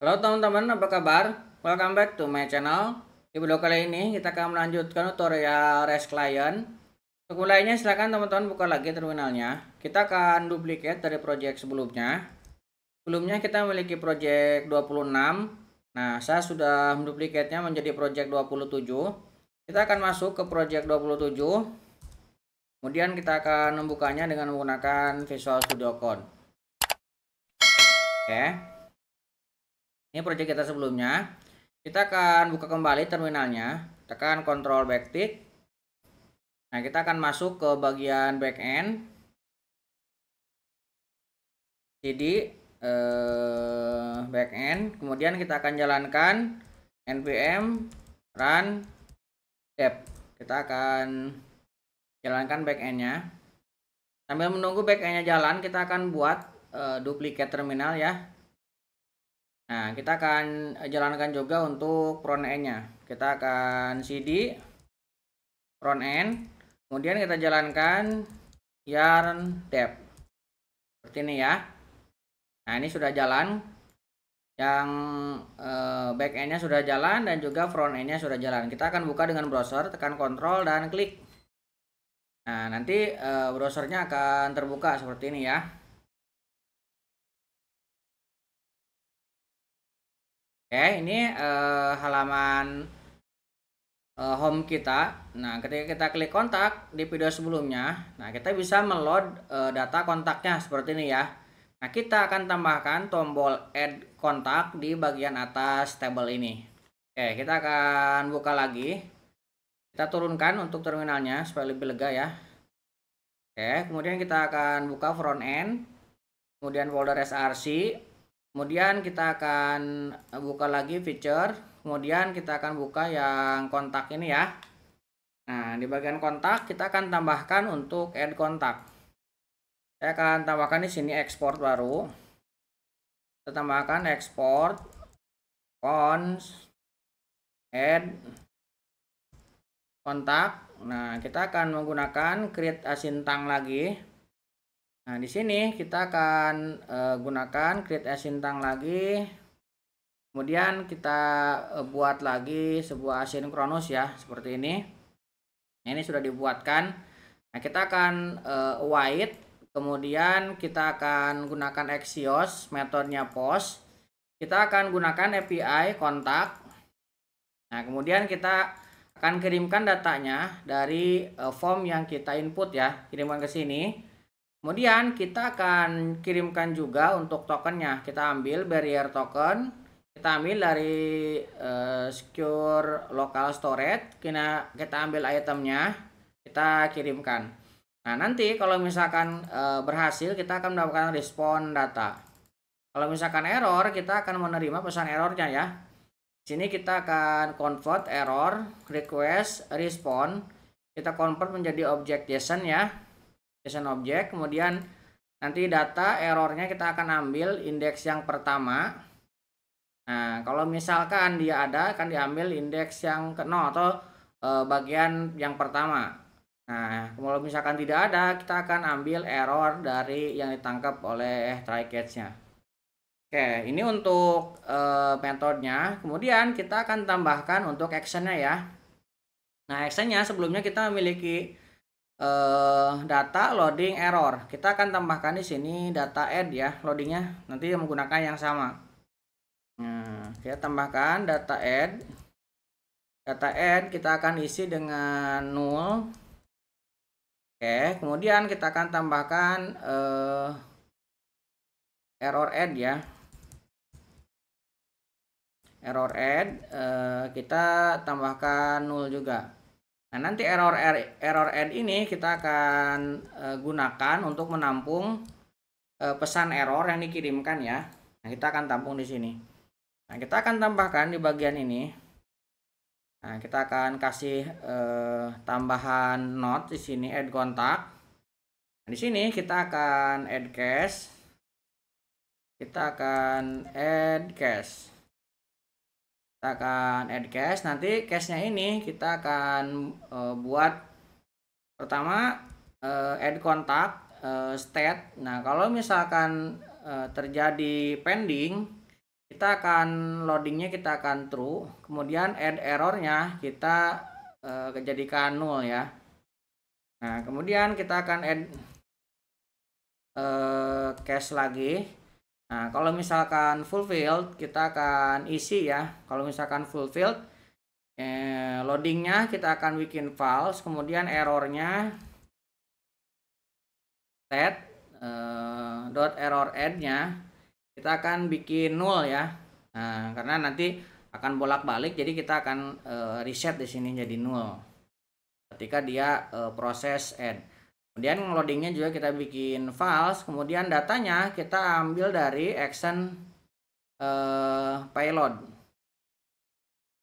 Halo teman-teman, apa kabar? Welcome back to my channel. Di video kali ini kita akan melanjutkan tutorial REST client. Untuk mulainya silahkan teman-teman buka lagi terminalnya. Kita akan duplikat dari project sebelumnya. Sebelumnya kita memiliki project 26. Nah, saya sudah menduplikatnya menjadi project 27. Kita akan masuk ke project 27. Kemudian kita akan membukanya dengan menggunakan Visual Studio Code. Oke. Okay ini project kita sebelumnya kita akan buka kembali terminalnya tekan control backtick nah kita akan masuk ke bagian backend jadi eh, backend kemudian kita akan jalankan npm run dev kita akan jalankan backendnya sambil menunggu backendnya jalan kita akan buat eh, duplikat terminal ya Nah, kita akan eh, jalankan juga untuk front end-nya. Kita akan CD front end, kemudian kita jalankan yarn tab. Seperti ini ya. Nah, ini sudah jalan. Yang eh, back end-nya sudah jalan dan juga front end-nya sudah jalan. Kita akan buka dengan browser, tekan Ctrl dan klik. Nah, nanti eh, browsernya akan terbuka seperti ini ya. Oke, ini uh, halaman uh, home kita. Nah, ketika kita klik kontak di video sebelumnya, nah kita bisa meload uh, data kontaknya seperti ini ya. Nah, kita akan tambahkan tombol add kontak di bagian atas tabel ini. Oke, kita akan buka lagi. Kita turunkan untuk terminalnya supaya lebih lega ya. Oke, kemudian kita akan buka front end, kemudian folder src, kemudian kita akan eh, buka lagi feature kemudian kita akan buka yang kontak ini ya nah di bagian kontak kita akan tambahkan untuk add kontak saya akan tambahkan di sini export baru kita tambahkan export cons add kontak nah kita akan menggunakan create asintang lagi Nah, di sini kita akan uh, gunakan create async lagi. Kemudian kita uh, buat lagi sebuah asinkronus ya, seperti ini. Nah, ini sudah dibuatkan. Nah, kita akan uh, eh, wait, kemudian kita akan gunakan Axios, metodenya post. Kita akan gunakan API kontak. Nah, kemudian kita akan kirimkan datanya dari form yang kita input ya, kirimkan ke sini. Kemudian kita akan kirimkan juga untuk tokennya. Kita ambil barrier token, kita ambil dari uh, secure local storage, kita kita ambil itemnya, kita kirimkan. Nah, nanti kalau misalkan uh, berhasil kita akan mendapatkan respon data. Kalau misalkan error, kita akan menerima pesan errornya ya. Di Sini kita akan convert error request respon, kita convert menjadi objek JSON ya JSON object. Kemudian nanti data errornya kita akan ambil indeks yang pertama. Nah, kalau misalkan dia ada akan diambil indeks yang ke 0 atau e, bagian yang pertama. Nah, kalau misalkan tidak ada, kita akan ambil error dari yang ditangkap oleh try catch-nya. Oke, ini untuk e, metodenya. Kemudian kita akan tambahkan untuk action-nya ya. Nah, action-nya sebelumnya kita memiliki uh, data loading error. Kita akan tambahkan di sini data add ya loadingnya. Nanti menggunakan yang sama. Nah, kita tambahkan data add. Data add kita akan isi dengan null. Oke, kemudian kita akan tambahkan uh, error add ya. Error add uh, kita tambahkan null juga. Nah, nanti error error n ini kita akan eh, gunakan untuk menampung eh, pesan error yang dikirimkan ya. Nah, kita akan tampung di sini. Nah, kita akan tambahkan di bagian ini. Nah, kita akan kasih eh, tambahan not di sini add kontak. Nah, di sini kita akan add cache. Kita akan add cache kita akan add cash. nanti cache nya ini kita akan uh, buat pertama uh, add kontak uh, state nah kalau misalkan uh, terjadi pending kita akan loadingnya kita akan true kemudian add errornya kita uh, jadikan null ya nah kemudian kita akan add uh, cache lagi Nah, kalau misalkan fulfilled, kita akan isi ya. Kalau misalkan fulfilled, eh, loadingnya kita akan bikin false, kemudian errornya set eh, dot error add-nya kita akan bikin null ya. Nah, karena nanti akan bolak-balik, jadi kita akan eh, reset di sini jadi null ketika dia eh, proses add. Kemudian loadingnya juga kita bikin false. kemudian datanya kita ambil dari action uh, payload.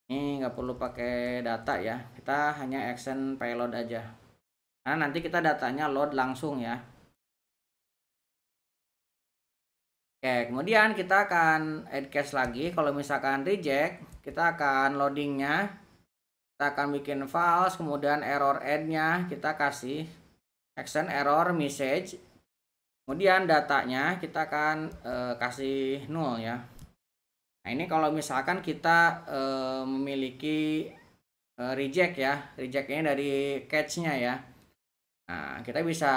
Ini nggak perlu pakai data ya, kita hanya action payload aja. Nah nanti kita datanya load langsung ya. Oke, kemudian kita akan add cache lagi. Kalau misalkan reject, kita akan loadingnya. Kita akan bikin false. kemudian error add-nya kita kasih action error message kemudian datanya kita akan e, kasih nol ya nah ini kalau misalkan kita e, memiliki e, reject ya rejectnya dari catchnya ya nah kita bisa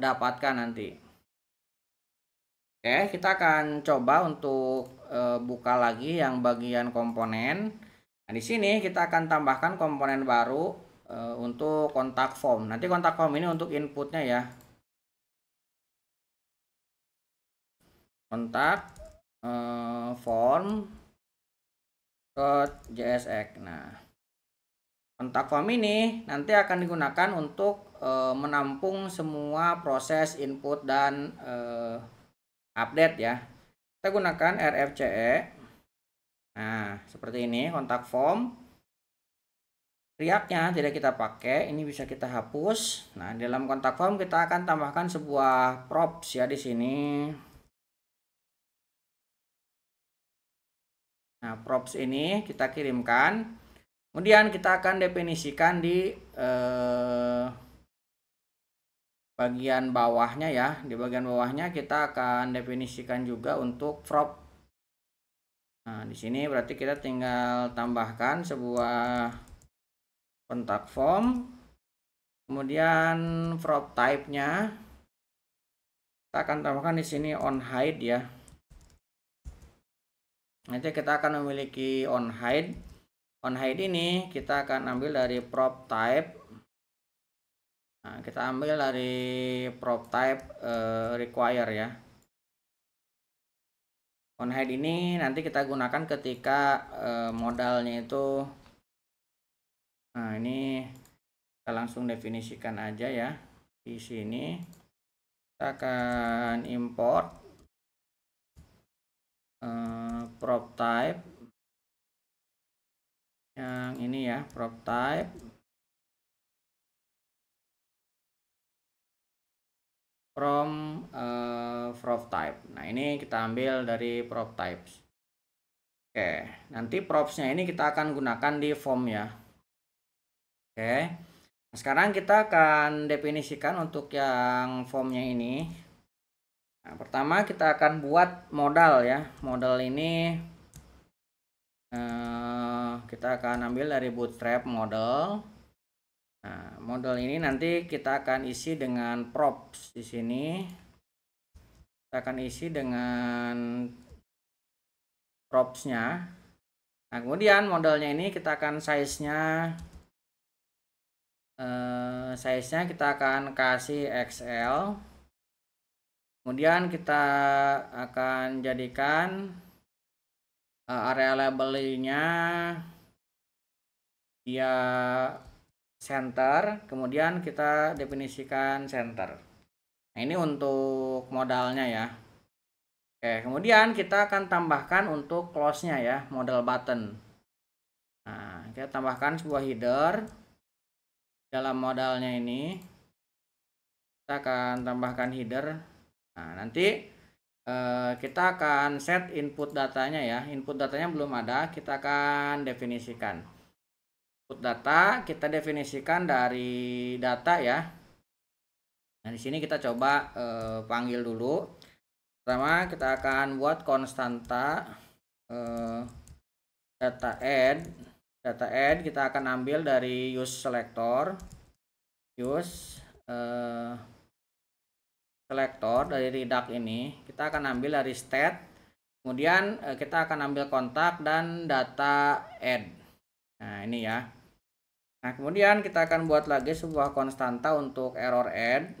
dapatkan nanti oke kita akan coba untuk e, buka lagi yang bagian komponen nah di sini kita akan tambahkan komponen baru Eh, untuk kontak form. Nanti kontak form ini untuk inputnya ya. Kontak uh, form ke JSX. Nah, kontak form ini nanti akan digunakan untuk e, menampung semua proses input dan e, update ya. Kita gunakan RFCE. Nah, seperti ini kontak form Reactnya tidak kita pakai, ini bisa kita hapus. Nah, dalam kontak form kita akan tambahkan sebuah props ya di sini. Nah, props ini kita kirimkan. Kemudian kita akan definisikan di eh, bagian bawahnya ya. Di bagian bawahnya kita akan definisikan juga untuk prop. Nah, di sini berarti kita tinggal tambahkan sebuah kontak form kemudian prop type nya kita akan tambahkan di sini on hide ya nanti kita akan memiliki on hide on hide ini kita akan ambil dari prop type nah, kita ambil dari prop type uh, require ya on hide ini nanti kita gunakan ketika uh, modalnya itu Nah, ini kita langsung definisikan aja ya. Di sini kita akan import eh, prop type yang ini ya, prop type from uh, prop type. Nah, ini kita ambil dari prop types. Oke, nanti propsnya ini kita akan gunakan di form ya. Oke. Nah, sekarang kita akan definisikan untuk yang formnya ini. Nah, pertama kita akan buat modal ya. Modal ini eh, kita akan ambil dari bootstrap model. Nah, model ini nanti kita akan isi dengan props di sini. Kita akan isi dengan propsnya. Nah, kemudian modelnya ini kita akan size-nya eh, size-nya kita akan kasih XL kemudian kita akan jadikan eh, area labelnya dia center kemudian kita definisikan center nah ini untuk modalnya ya Oke, kemudian kita akan tambahkan untuk close-nya ya, model button. Nah, kita tambahkan sebuah header dalam modalnya ini kita akan tambahkan header nah nanti eh, kita akan set input datanya ya input datanya belum ada kita akan definisikan input data kita definisikan dari data ya nah di sini kita coba eh, panggil dulu pertama kita akan buat konstanta eh, data add data add kita akan ambil dari use selector use uh, selector dari redact ini kita akan ambil dari state kemudian uh, kita akan ambil kontak dan data add nah ini ya nah kemudian kita akan buat lagi sebuah konstanta untuk error add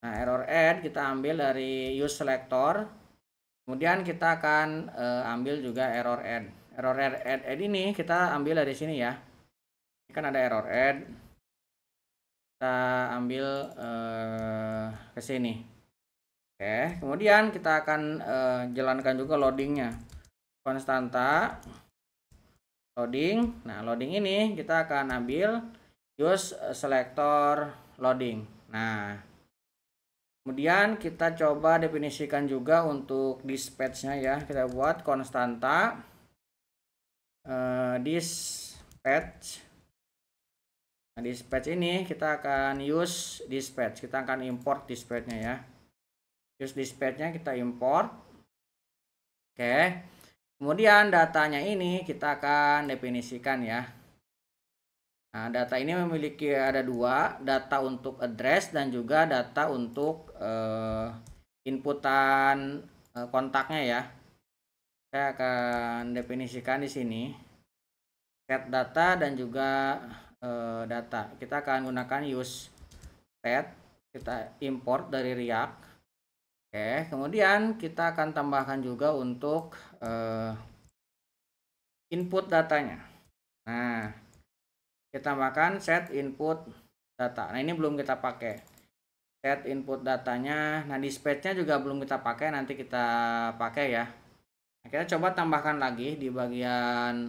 nah error add kita ambil dari use selector Kemudian kita akan uh, ambil juga error add. Error add, add, ini kita ambil dari sini ya. Ini kan ada error add. Kita ambil uh, ke sini. Oke, kemudian kita akan uh, jalankan juga loadingnya. Konstanta loading. Nah, loading ini kita akan ambil use selector loading. Nah, Kemudian kita coba definisikan juga untuk dispatch-nya ya. Kita buat konstanta uh, dispatch. Nah, dispatch ini kita akan use dispatch. Kita akan import dispatch-nya ya. Use dispatch-nya kita import. Oke. Kemudian datanya ini kita akan definisikan ya. Nah, data ini memiliki ada dua, data untuk address dan juga data untuk uh, inputan uh, kontaknya ya. Saya akan definisikan di sini set data dan juga uh, data. Kita akan gunakan use set, kita import dari React. Oke, kemudian kita akan tambahkan juga untuk uh, input datanya. Nah, kita tambahkan set input data nah ini belum kita pakai set input datanya nah dispatchnya juga belum kita pakai nanti kita pakai ya nah, kita coba tambahkan lagi di bagian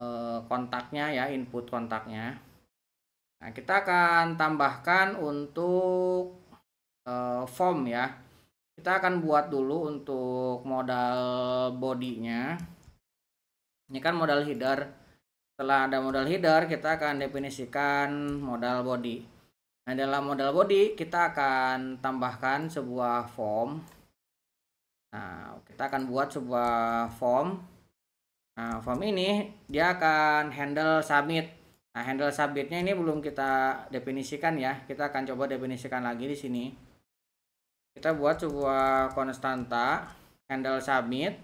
eh, kontaknya ya input kontaknya nah kita akan tambahkan untuk eh, form ya kita akan buat dulu untuk modal bodinya ini kan modal header setelah ada modal header, kita akan definisikan modal body. Nah, dalam modal body, kita akan tambahkan sebuah form. Nah, kita akan buat sebuah form. Nah, form ini dia akan handle submit. Nah, handle submitnya ini belum kita definisikan ya. Kita akan coba definisikan lagi di sini. Kita buat sebuah konstanta handle submit.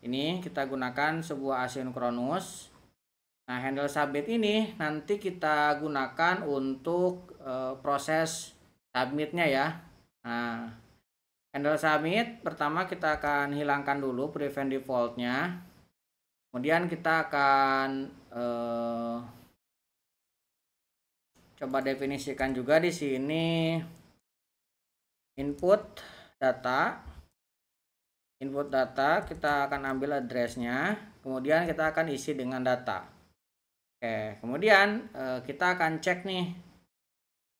Ini kita gunakan sebuah asinkronus Nah, handle submit ini nanti kita gunakan untuk e, proses submitnya ya. Nah, handle submit pertama kita akan hilangkan dulu prevent defaultnya. Kemudian kita akan e, coba definisikan juga di sini input data. Input data kita akan ambil addressnya, kemudian kita akan isi dengan data. Oke, kemudian eh, kita akan cek nih.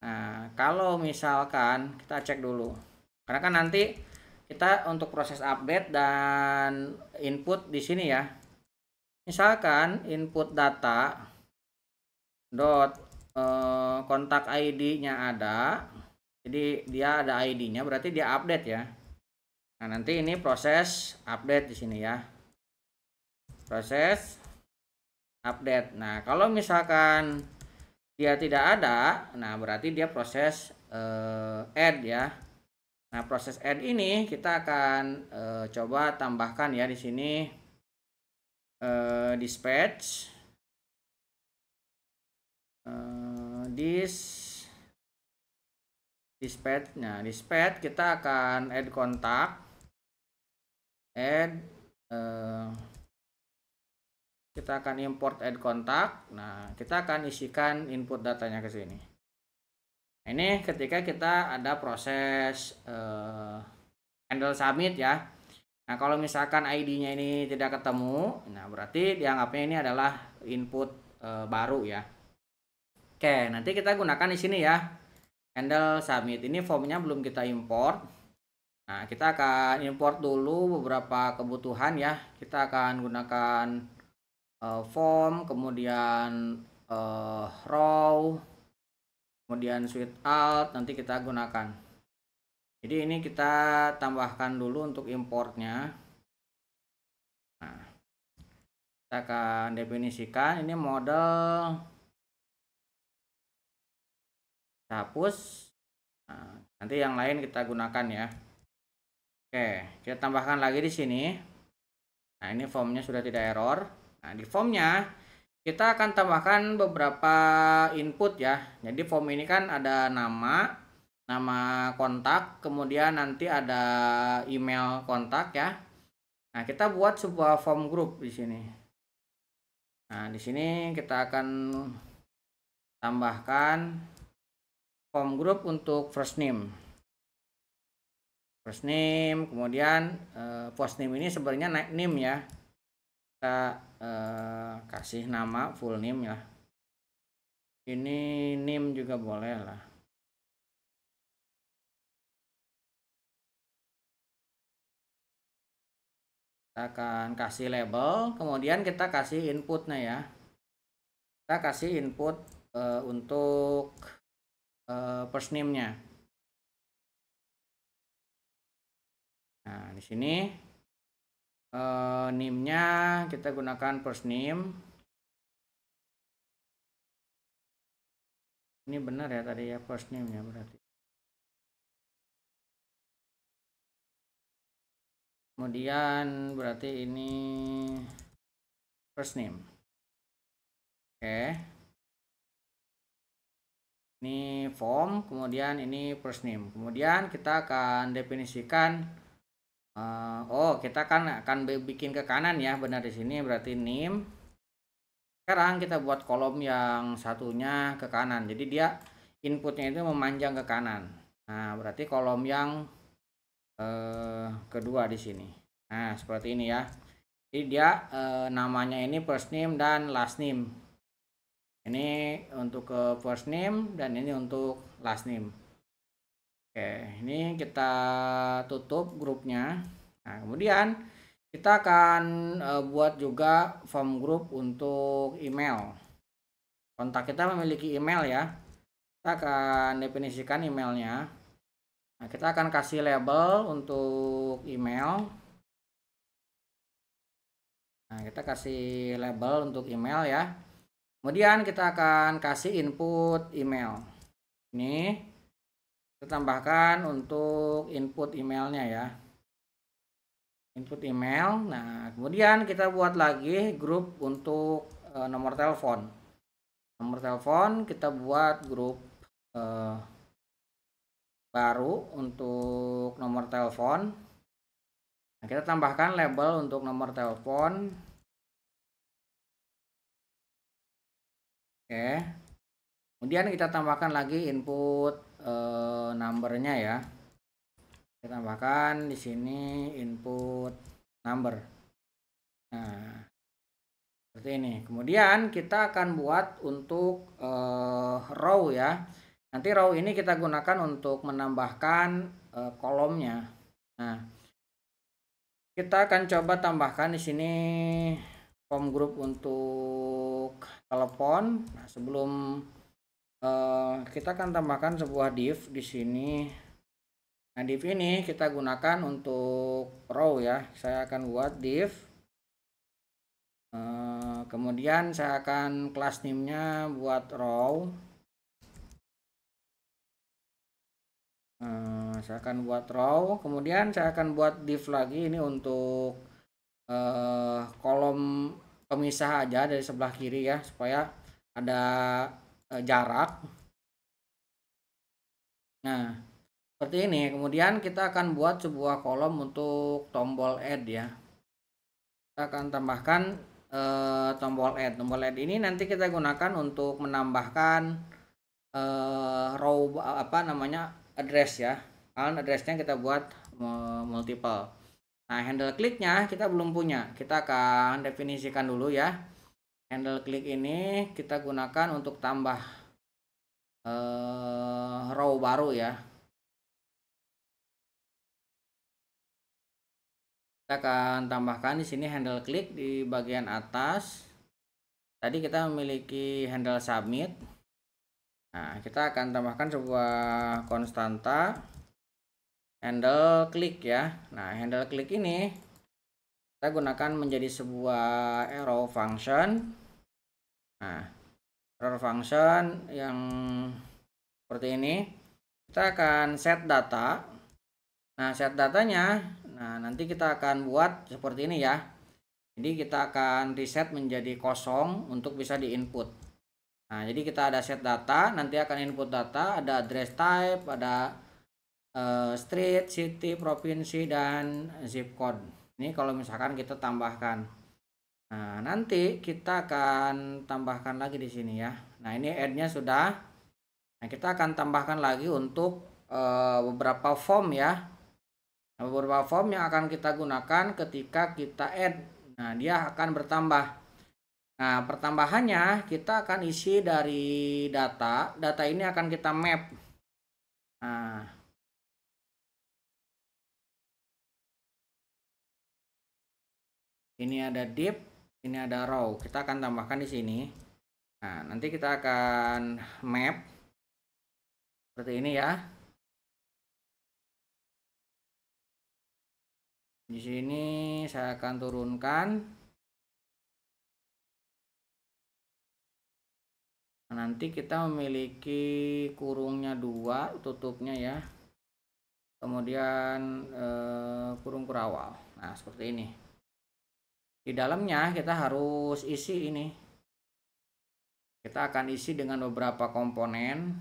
Nah, kalau misalkan kita cek dulu. Karena kan nanti kita untuk proses update dan input di sini ya. Misalkan input data dot eh, kontak ID-nya ada. Jadi dia ada ID-nya berarti dia update ya. Nah, nanti ini proses update di sini ya. Proses update. Nah, kalau misalkan dia tidak ada, nah berarti dia proses uh, add ya. Nah, proses add ini kita akan uh, coba tambahkan ya di sini uh, dispatch uh, dis dispatch. Nah, dispatch kita akan add kontak add uh, kita akan import add contact, nah kita akan isikan input datanya ke sini nah, ini ketika kita ada proses uh, handle submit ya nah kalau misalkan ID-nya ini tidak ketemu nah berarti dianggapnya ini adalah input uh, baru ya oke nanti kita gunakan di sini ya handle submit ini formnya belum kita import nah kita akan import dulu beberapa kebutuhan ya kita akan gunakan uh, form kemudian uh, row kemudian sweet alt nanti kita gunakan jadi ini kita tambahkan dulu untuk importnya nah, kita akan definisikan ini model hapus nah, nanti yang lain kita gunakan ya oke kita tambahkan lagi di sini nah ini formnya sudah tidak error Nah, di formnya kita akan tambahkan beberapa input ya. Jadi form ini kan ada nama, nama kontak, kemudian nanti ada email kontak ya. Nah, kita buat sebuah form grup di sini. Nah, di sini kita akan tambahkan form grup untuk first name. First name, kemudian eh, first name ini sebenarnya nickname ya kita eh, kasih nama full name ya ini name juga boleh lah kita akan kasih label kemudian kita kasih inputnya ya kita kasih input eh, untuk eh, first name nya nah di sini uh, eh, nimnya kita gunakan first name ini benar ya tadi ya first name ya berarti kemudian berarti ini first name oke okay. ini form kemudian ini first name kemudian kita akan definisikan Uh, oh, kita kan akan bikin ke kanan ya, benar di sini berarti nim. Sekarang kita buat kolom yang satunya ke kanan. Jadi dia inputnya itu memanjang ke kanan. Nah, berarti kolom yang uh, kedua di sini. Nah, seperti ini ya. Jadi dia uh, namanya ini first name dan last name. Ini untuk ke first name dan ini untuk last name. Oke, ini kita tutup grupnya. Nah, kemudian kita akan uh, buat juga form grup untuk email. Kontak kita memiliki email ya. Kita akan definisikan emailnya. Nah, kita akan kasih label untuk email. Nah, kita kasih label untuk email ya. Kemudian kita akan kasih input email. Ini kita tambahkan untuk input emailnya ya input email nah kemudian kita buat lagi grup untuk uh, nomor telepon nomor telepon kita buat grup uh, baru untuk nomor telepon nah, kita tambahkan label untuk nomor telepon oke kemudian kita tambahkan lagi input uh, numbernya ya kita tambahkan di sini input number nah seperti ini kemudian kita akan buat untuk uh, row ya nanti row ini kita gunakan untuk menambahkan uh, kolomnya nah kita akan coba tambahkan di sini form group untuk telepon nah sebelum Eh, kita akan tambahkan sebuah div di sini nah div ini kita gunakan untuk row ya saya akan buat div uh, kemudian saya akan class name nya buat row uh, saya akan buat row kemudian saya akan buat div lagi ini untuk uh, kolom pemisah aja dari sebelah kiri ya supaya ada uh, jarak nah seperti ini kemudian kita akan buat sebuah kolom untuk tombol add ya kita akan tambahkan uh, tombol add tombol add ini nanti kita gunakan untuk menambahkan uh, row apa namanya address ya Kalian addressnya kita buat multiple nah handle kliknya kita belum punya kita akan definisikan dulu ya handle klik ini kita gunakan untuk tambah uh, row baru ya kita akan tambahkan di sini handle klik di bagian atas tadi kita memiliki handle submit nah kita akan tambahkan sebuah konstanta handle klik ya nah handle klik ini kita gunakan menjadi sebuah arrow function nah error function yang seperti ini kita akan set data nah set datanya nah nanti kita akan buat seperti ini ya jadi kita akan reset menjadi kosong untuk bisa di input nah jadi kita ada set data nanti akan input data ada address type ada uh, street city provinsi dan zip code ini kalau misalkan kita tambahkan nah nanti kita akan tambahkan lagi di sini ya nah ini add-nya sudah nah kita akan tambahkan lagi untuk e, beberapa form ya nah, beberapa form yang akan kita gunakan ketika kita add nah dia akan bertambah Nah, pertambahannya kita akan isi dari data. Data ini akan kita map. Nah, ini ada deep, ini ada row kita akan tambahkan di sini nah nanti kita akan map seperti ini ya di sini saya akan turunkan nah, nanti kita memiliki kurungnya dua tutupnya ya kemudian eh, kurung kurawal nah seperti ini di dalamnya kita harus isi ini kita akan isi dengan beberapa komponen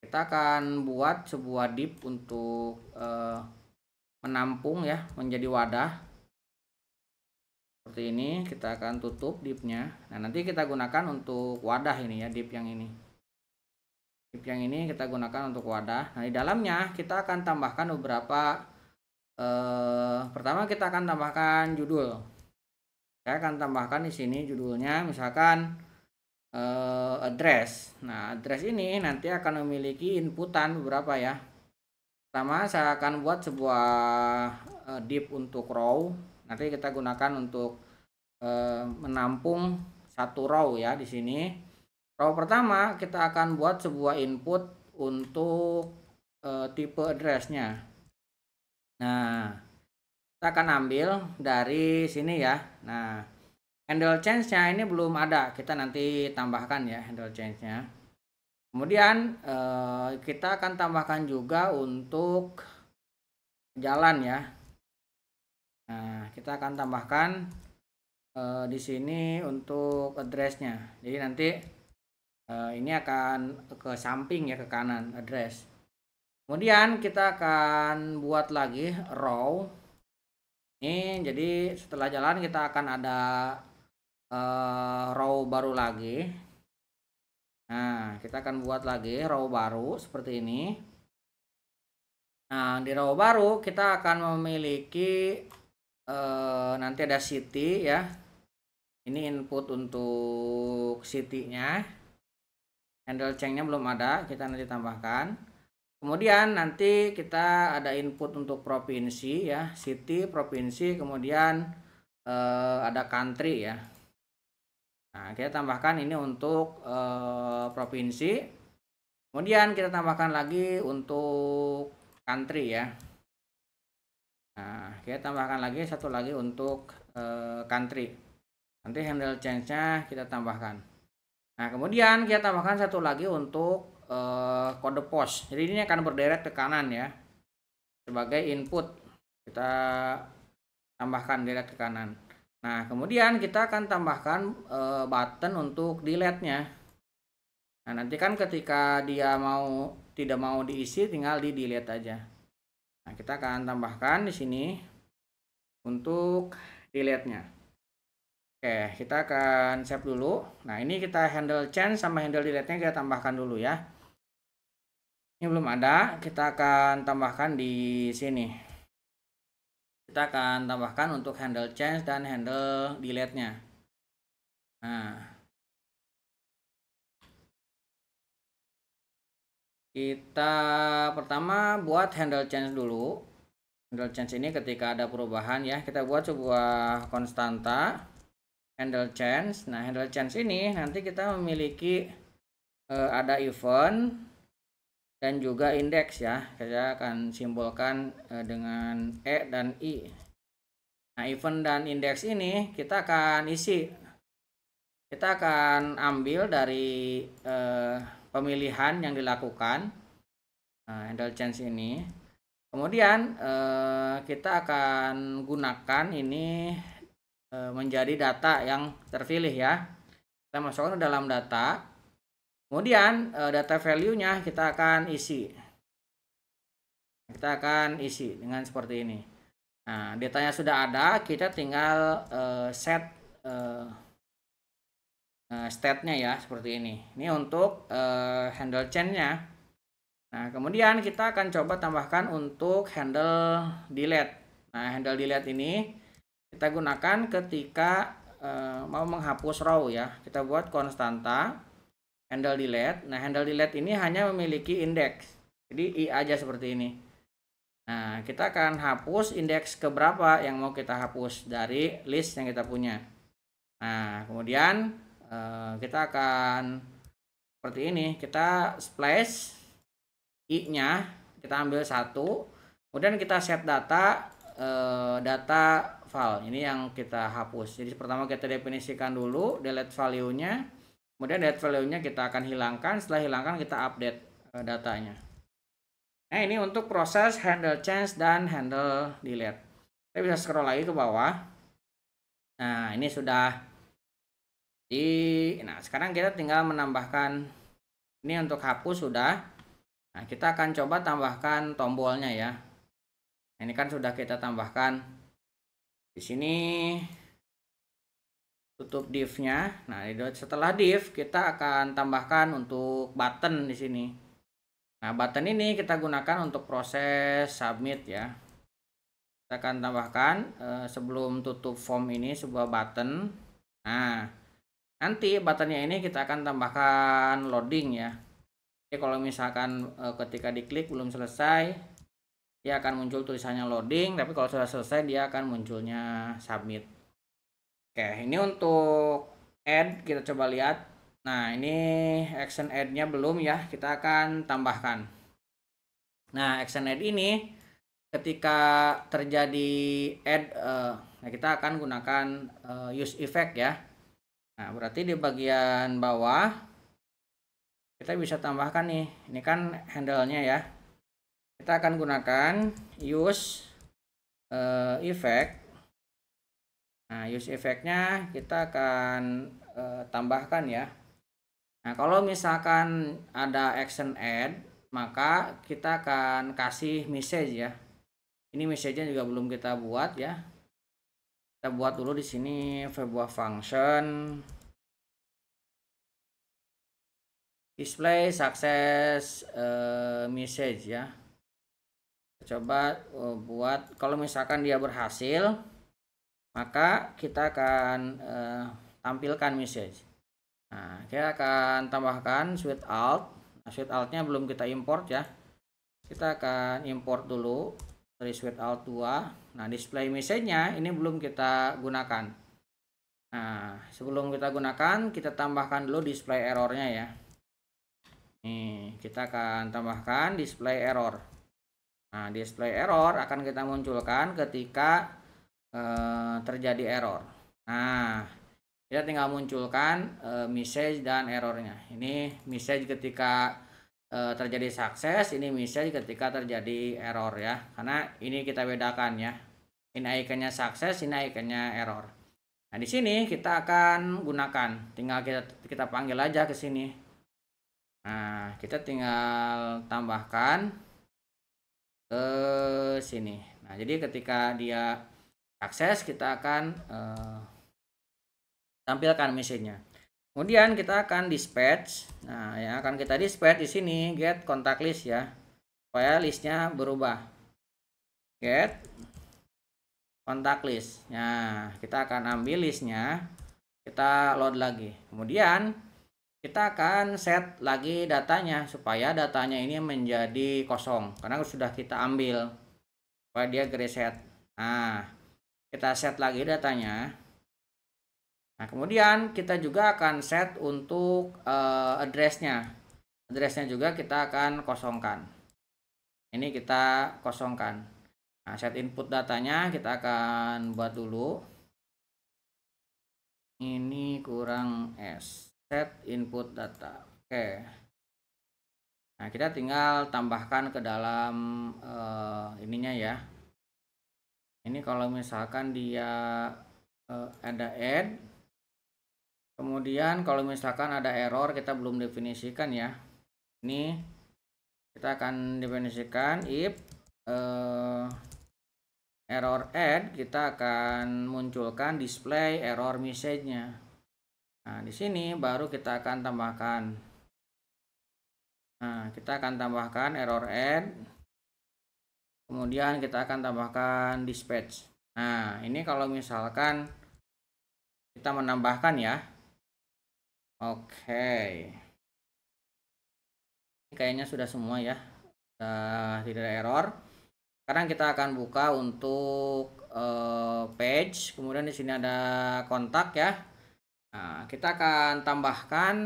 kita akan buat sebuah dip untuk eh, menampung ya menjadi wadah seperti ini kita akan tutup dipnya nah nanti kita gunakan untuk wadah ini ya dip yang ini dip yang ini kita gunakan untuk wadah nah di dalamnya kita akan tambahkan beberapa eh, pertama kita akan tambahkan judul saya akan tambahkan di sini judulnya misalkan uh, address nah address ini nanti akan memiliki inputan beberapa ya pertama saya akan buat sebuah uh, div untuk row nanti kita gunakan untuk uh, menampung satu row ya di sini row pertama kita akan buat sebuah input untuk uh, tipe addressnya nah kita akan ambil dari sini ya nah handle change nya ini belum ada kita nanti tambahkan ya handle change nya kemudian eh, kita akan tambahkan juga untuk jalan ya nah kita akan tambahkan eh, di sini untuk address nya jadi nanti eh, ini akan ke samping ya ke kanan address kemudian kita akan buat lagi row ini jadi setelah jalan kita akan ada uh, row baru lagi nah kita akan buat lagi row baru seperti ini nah di row baru kita akan memiliki uh, nanti ada city ya ini input untuk city nya handle nya belum ada kita nanti tambahkan Kemudian nanti kita ada input untuk provinsi ya, city, provinsi, kemudian eh, ada country ya. Nah, kita tambahkan ini untuk eh, provinsi. Kemudian kita tambahkan lagi untuk country ya. Nah, kita tambahkan lagi satu lagi untuk eh, country. Nanti handle change-nya kita tambahkan. Nah, kemudian kita tambahkan satu lagi untuk Eh, kode pos. Jadi ini akan berderet ke kanan ya. Sebagai input kita tambahkan deret ke kanan. Nah, kemudian kita akan tambahkan eh, button untuk delete-nya. Nah, nanti kan ketika dia mau tidak mau diisi tinggal di delete aja. Nah, kita akan tambahkan di sini untuk delete-nya. Oke, kita akan save dulu. Nah, ini kita handle change sama handle delete-nya kita tambahkan dulu ya ini belum ada kita akan tambahkan di sini kita akan tambahkan untuk handle change dan handle delete nya nah kita pertama buat handle change dulu handle change ini ketika ada perubahan ya kita buat sebuah konstanta handle change nah handle change ini nanti kita memiliki eh, ada event dan juga indeks ya saya akan simbolkan eh, dengan E dan I nah event dan indeks ini kita akan isi kita akan ambil dari eh, pemilihan yang dilakukan nah, handle change ini kemudian eh, kita akan gunakan ini eh, menjadi data yang terpilih ya kita masukkan dalam data Kemudian eh, data value-nya kita akan isi. Kita akan isi dengan seperti ini. Nah, datanya sudah ada, kita tinggal uh, set uh, uh, state-nya ya seperti ini. Ini untuk uh, handle chain-nya. Nah, kemudian kita akan coba tambahkan untuk handle delete. Nah, handle delete ini kita gunakan ketika uh, mau menghapus row ya. Kita buat konstanta handle delete. Nah, handle delete ini hanya memiliki indeks. Jadi i aja seperti ini. Nah, kita akan hapus indeks keberapa yang mau kita hapus dari list yang kita punya. Nah, kemudian eh, kita akan seperti ini. Kita splash i-nya, kita ambil satu. Kemudian kita set data eh, data file. Ini yang kita hapus. Jadi pertama kita definisikan dulu delete value-nya kemudian date value-nya kita akan hilangkan setelah hilangkan kita update uh, datanya nah ini untuk proses handle change dan handle delete kita bisa scroll lagi ke bawah nah ini sudah di nah sekarang kita tinggal menambahkan ini untuk hapus sudah nah kita akan coba tambahkan tombolnya ya ini kan sudah kita tambahkan di sini tutup divnya. Nah, setelah div kita akan tambahkan untuk button di sini. Nah, button ini kita gunakan untuk proses submit ya. Kita akan tambahkan eh, sebelum tutup form ini sebuah button. Nah, nanti buttonnya ini kita akan tambahkan loading ya. Oke, kalau misalkan eh, ketika diklik belum selesai, dia akan muncul tulisannya loading, tapi kalau sudah selesai dia akan munculnya submit. Oke, ini untuk add kita coba lihat. Nah, ini action add-nya belum ya, kita akan tambahkan. Nah, action add ini ketika terjadi add uh, kita akan gunakan uh, use effect ya. Nah, berarti di bagian bawah kita bisa tambahkan nih. Ini kan handle-nya ya. Kita akan gunakan use uh, effect Nah, use effect-nya kita akan uh, tambahkan ya. Nah, kalau misalkan ada action add, maka kita akan kasih message ya. Ini message-nya juga belum kita buat ya. Kita buat dulu di sini sebuah function display success uh, message ya. Coba uh, buat kalau misalkan dia berhasil maka kita akan uh, tampilkan message nah kita akan tambahkan switch alt nah, suite altnya belum kita import ya kita akan import dulu dari switch alt 2 nah display message nya ini belum kita gunakan nah sebelum kita gunakan kita tambahkan dulu display errornya ya nih kita akan tambahkan display error nah display error akan kita munculkan ketika Eh, terjadi error. Nah, kita tinggal munculkan eh, message dan errornya. Ini message ketika eh, terjadi sukses, ini message ketika terjadi error ya. Karena ini kita bedakan ya. Ini ikonnya sukses, ini ikonnya error. Nah, di sini kita akan gunakan. Tinggal kita kita panggil aja ke sini. Nah, kita tinggal tambahkan ke sini. Nah, jadi ketika dia akses kita akan uh, tampilkan mesinnya kemudian kita akan dispatch nah yang akan kita dispatch di sini get contact list ya supaya listnya berubah get contact list nah kita akan ambil listnya kita load lagi kemudian kita akan set lagi datanya supaya datanya ini menjadi kosong karena sudah kita ambil supaya dia reset. nah kita set lagi datanya. Nah, kemudian kita juga akan set untuk uh, Addressnya nya juga kita akan kosongkan. Ini kita kosongkan. Nah, set input datanya kita akan buat dulu. Ini kurang S. Set input data. Oke. Nah, kita tinggal tambahkan ke dalam uh, ininya ya ini kalau misalkan dia uh, ada add kemudian kalau misalkan ada error kita belum definisikan ya ini kita akan definisikan if uh, error add kita akan munculkan display error message nya nah di sini baru kita akan tambahkan nah kita akan tambahkan error add kemudian kita akan tambahkan dispatch nah ini kalau misalkan kita menambahkan ya oke kayaknya sudah semua ya sudah tidak ada error sekarang kita akan buka untuk uh, page kemudian di sini ada kontak ya nah, kita akan tambahkan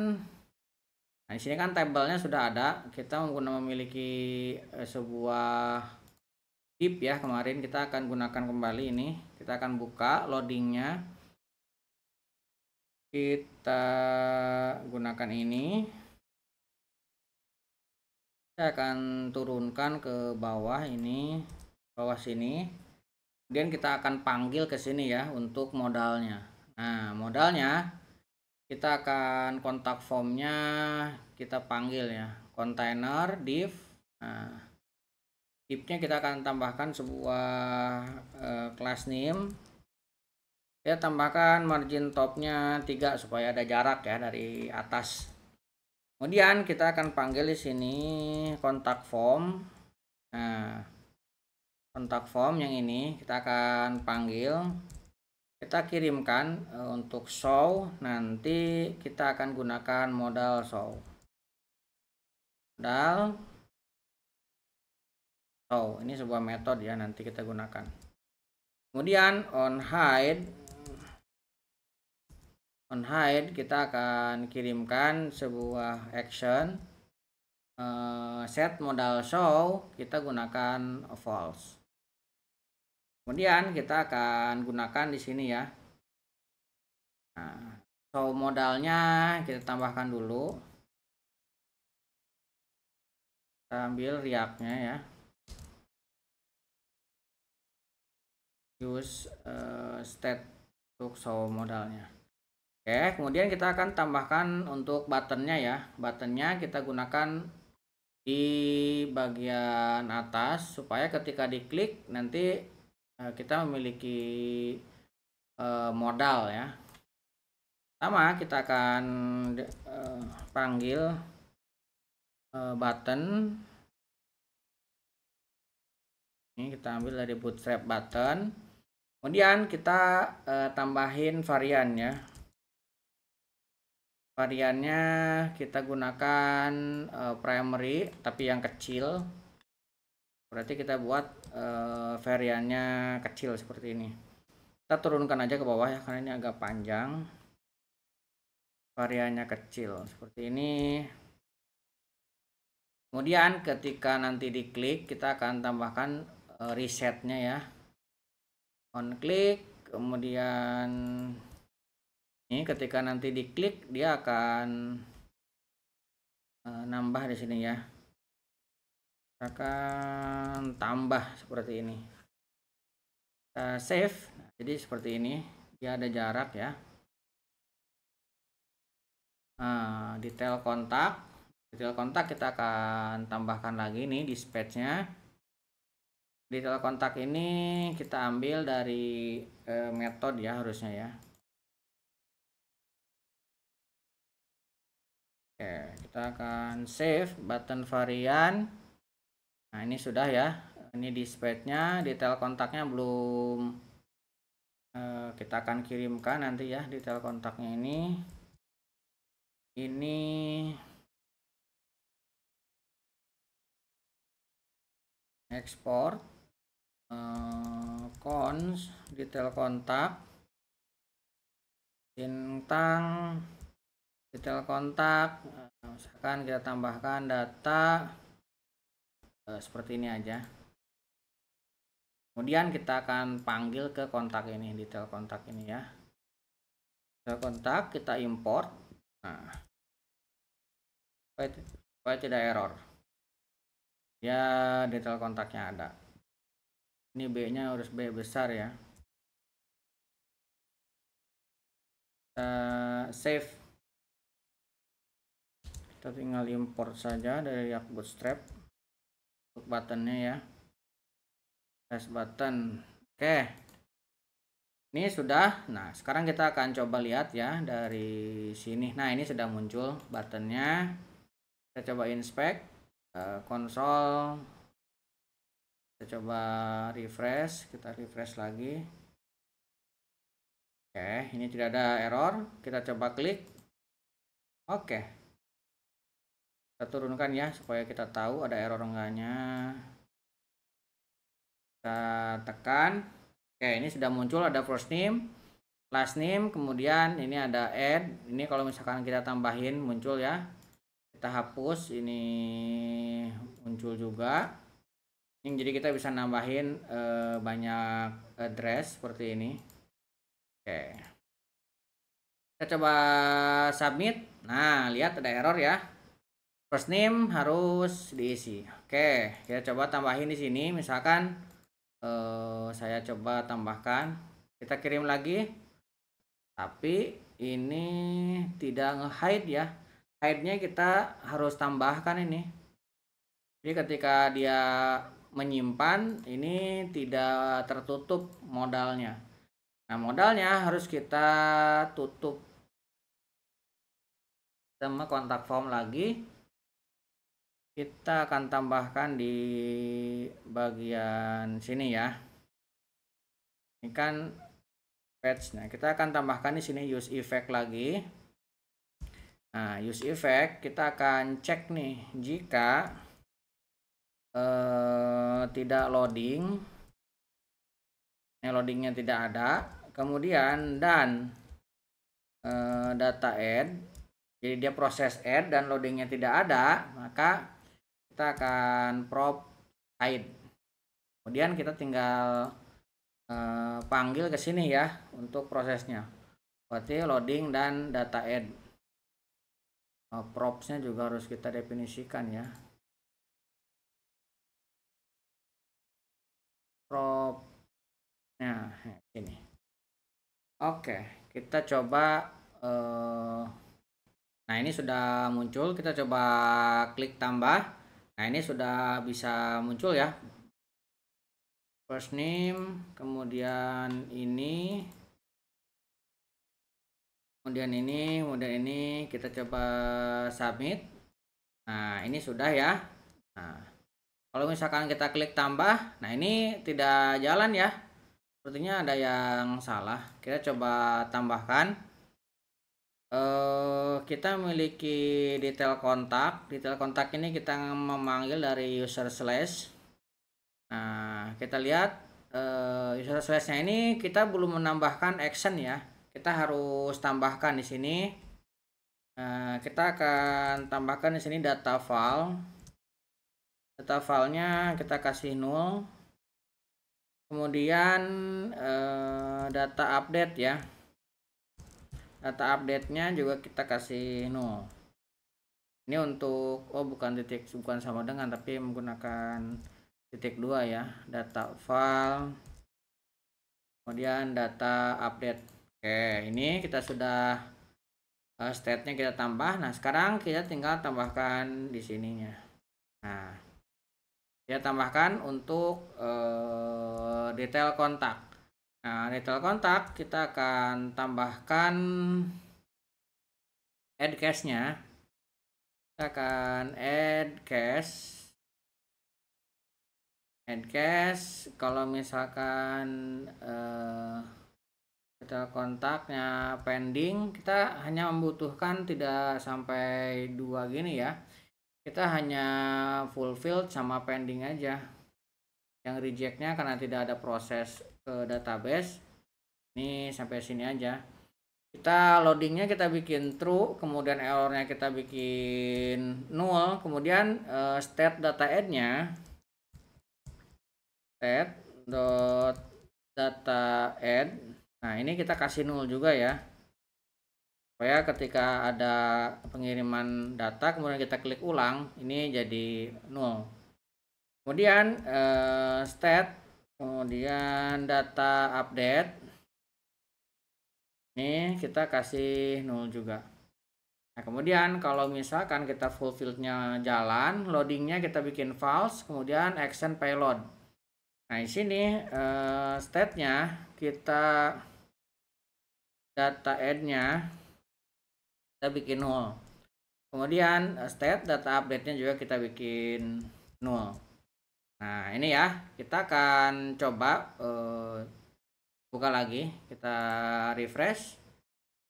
nah di sini kan tabelnya sudah ada kita menggunakan memiliki eh, sebuah skip ya kemarin kita akan gunakan kembali ini kita akan buka loadingnya kita gunakan ini saya akan turunkan ke bawah ini bawah sini kemudian kita akan panggil ke sini ya untuk modalnya nah modalnya kita akan kontak formnya kita panggil ya container div nah tipnya kita akan tambahkan sebuah uh, kelas name ya tambahkan margin topnya tiga supaya ada jarak ya dari atas kemudian kita akan panggil di sini kontak form nah kontak form yang ini kita akan panggil kita kirimkan eh, untuk show nanti kita akan gunakan modal show modal oh ini sebuah metode ya nanti kita gunakan kemudian on hide on hide kita akan kirimkan sebuah action uh, set modal show kita gunakan false kemudian kita akan gunakan di sini ya nah, show modalnya kita tambahkan dulu kita ambil riaknya ya use uh, state untuk show modalnya oke kemudian kita akan tambahkan untuk buttonnya ya buttonnya kita gunakan di bagian atas supaya ketika diklik nanti uh, kita memiliki uh, modal ya sama kita akan uh, panggil uh, button ini kita ambil dari bootstrap button Kemudian kita uh, tambahin variannya. Variannya kita gunakan uh, primary tapi yang kecil. Berarti kita buat uh, variannya kecil seperti ini. Kita turunkan aja ke bawah ya karena ini agak panjang. Variannya kecil seperti ini. Kemudian ketika nanti diklik kita akan tambahkan uh, resetnya ya on click kemudian ini ketika nanti diklik dia akan uh, nambah di sini ya akan tambah seperti ini kita save nah, jadi seperti ini dia ada jarak ya nah, detail kontak detail kontak kita akan tambahkan lagi nih dispatchnya detail kontak ini kita ambil dari e, metode ya harusnya ya oke kita akan save button varian nah ini sudah ya ini dispatchnya detail kontaknya belum e, kita akan kirimkan nanti ya detail kontaknya ini ini export Eh, cons detail kontak bintang detail kontak eh, misalkan kita tambahkan data eh, seperti ini aja kemudian kita akan panggil ke kontak ini detail kontak ini ya detail kontak kita import nah supaya, tidak error ya detail kontaknya ada ini B nya harus B besar ya uh, save kita tinggal import saja dari React Bootstrap untuk buttonnya ya test button oke okay. ini sudah nah sekarang kita akan coba lihat ya dari sini nah ini sudah muncul buttonnya kita coba inspect uh, konsol kita coba refresh kita refresh lagi oke ini tidak ada error kita coba klik oke kita turunkan ya supaya kita tahu ada error enggaknya kita tekan oke ini sudah muncul ada first name last name kemudian ini ada add ini kalau misalkan kita tambahin muncul ya kita hapus ini muncul juga yang jadi kita bisa nambahin uh, banyak address eh, seperti ini oke okay. kita coba submit nah lihat ada error ya first name harus diisi oke okay. kita coba tambahin di sini misalkan uh, saya coba tambahkan kita kirim lagi tapi ini tidak nge-hide ya hide-nya kita harus tambahkan ini jadi ketika dia menyimpan ini tidak tertutup modalnya. Nah, modalnya harus kita tutup sama kontak form lagi. Kita akan tambahkan di bagian sini ya. Ini kan patch. Nah, kita akan tambahkan di sini use effect lagi. Nah, use effect kita akan cek nih jika Eh, tidak loading loadingnya tidak ada kemudian dan eh, data add jadi dia proses add dan loadingnya tidak ada maka kita akan prop hide kemudian kita tinggal eh, panggil ke sini ya untuk prosesnya berarti loading dan data add oh, propsnya juga harus kita definisikan ya crop nah ini oke kita coba uh, nah ini sudah muncul kita coba klik tambah nah ini sudah bisa muncul ya first name kemudian ini kemudian ini kemudian ini kita coba submit nah ini sudah ya nah kalau misalkan kita klik tambah nah ini tidak jalan ya sepertinya ada yang salah kita coba tambahkan eh kita memiliki detail kontak detail kontak ini kita memanggil dari user slash nah kita lihat eh, user slashnya ini kita belum menambahkan action ya kita harus tambahkan di sini Nah, kita akan tambahkan di sini data file data filenya kita kasih nol kemudian eh, data update ya data update nya juga kita kasih nol ini untuk oh bukan titik bukan sama dengan tapi menggunakan titik dua ya data file kemudian data update oke ini kita sudah uh, eh, state nya kita tambah nah sekarang kita tinggal tambahkan di sininya nah dia tambahkan untuk uh, detail kontak nah detail kontak kita akan tambahkan add cache nya kita akan add cache add cache kalau misalkan uh, detail kontaknya pending kita hanya membutuhkan tidak sampai dua gini ya kita hanya fulfilled sama pending aja yang rejectnya karena tidak ada proses ke database ini sampai sini aja kita loadingnya kita bikin true kemudian errornya kita bikin null kemudian uh, state data add nya state dot data add nah ini kita kasih null juga ya supaya ketika ada pengiriman data kemudian kita klik ulang ini jadi nol kemudian eh, state kemudian data update ini kita kasih nol juga nah kemudian kalau misalkan kita full fieldnya jalan loadingnya kita bikin false kemudian action payload nah di sini eh, state nya kita data add nya kita bikin null kemudian eh, state data update nya juga kita bikin null nah ini ya kita akan coba uh, buka lagi kita refresh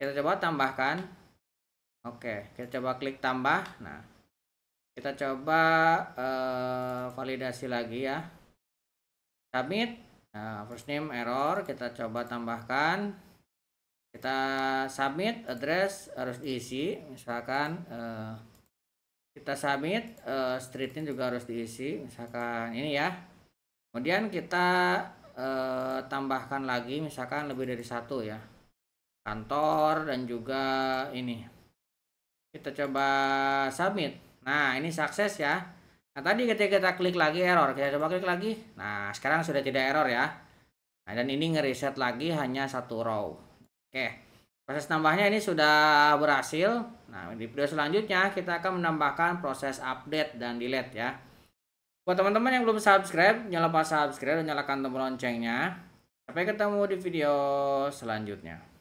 kita coba tambahkan oke kita coba klik tambah nah kita coba uh, validasi lagi ya submit nah, first name error kita coba tambahkan kita submit address harus diisi misalkan eh, kita submit uh, streetnya juga harus diisi misalkan ini ya kemudian kita eh, tambahkan lagi misalkan lebih dari satu ya kantor dan juga ini kita coba submit nah ini sukses ya nah tadi ketika kita klik lagi error kita coba klik lagi nah sekarang sudah tidak error ya nah, dan ini ngereset lagi hanya satu row Oke, proses tambahnya ini sudah berhasil. Nah, di video selanjutnya kita akan menambahkan proses update dan delete ya. Buat teman-teman yang belum subscribe, jangan lupa subscribe dan nyalakan tombol loncengnya. Sampai ketemu di video selanjutnya.